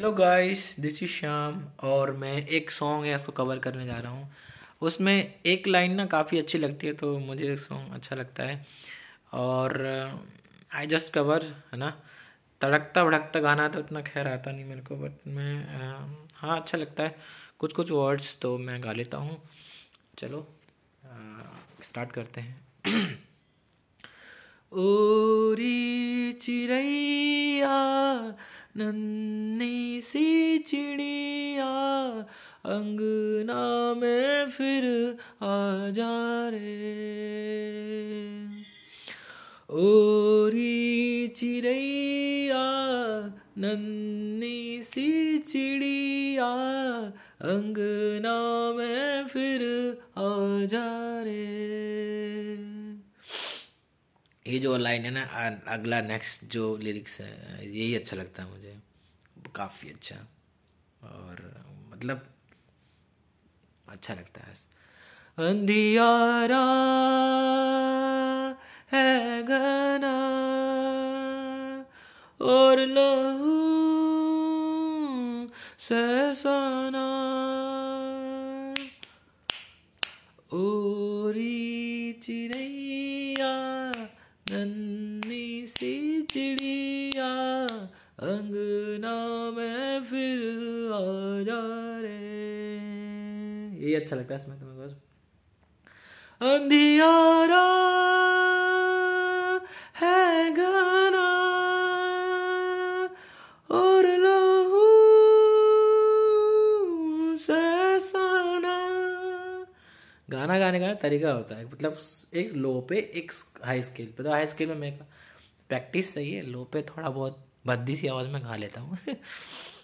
hello guys this is Shyam और मैं एक सॉन्ग है इसको कवर करने जा रहा हूँ उसमें एक लाइन ना काफ़ी अच्छी लगती है तो मुझे सॉन्ग अच्छा लगता है और आई जस्ट कवर है ना तड़कता भड़कता गाना तो उतना खैर आता नहीं मेरे को बट मैं uh, हाँ अच्छा लगता है कुछ कुछ वर्ड्स तो मैं गा लेता हूँ चलो स्टार्ट uh, करते हैं ओरी चिड़ैया नन्नी सी चिड़िया अंगना में फिर आ जा रे री चिड़ैया नन्नी सी चिड़िया अंगना में फिर आ जा रे ये जो लाइन है ना अगला नेक्स्ट जो लिरिक्स है यही अच्छा लगता है मुझे काफ़ी अच्छा और मतलब अच्छा लगता है अंधियारा है गाना और लहू सहसाना ओरी चिड़ैया नन्नी सी चिड़िया अंगना में फिर आ जा रे यही अच्छा लगता है इसमें तुम्हें बस अंधियारा है गाना और लहू से साना गाना गाने का तरीका होता है मतलब एक लो पे एक हाई स्केल पे तो हाई स्केल में मेरे प्रैक्टिस सही है लो पे थोड़ा बहुत भद्दी सी आवाज़ में गा लेता हूँ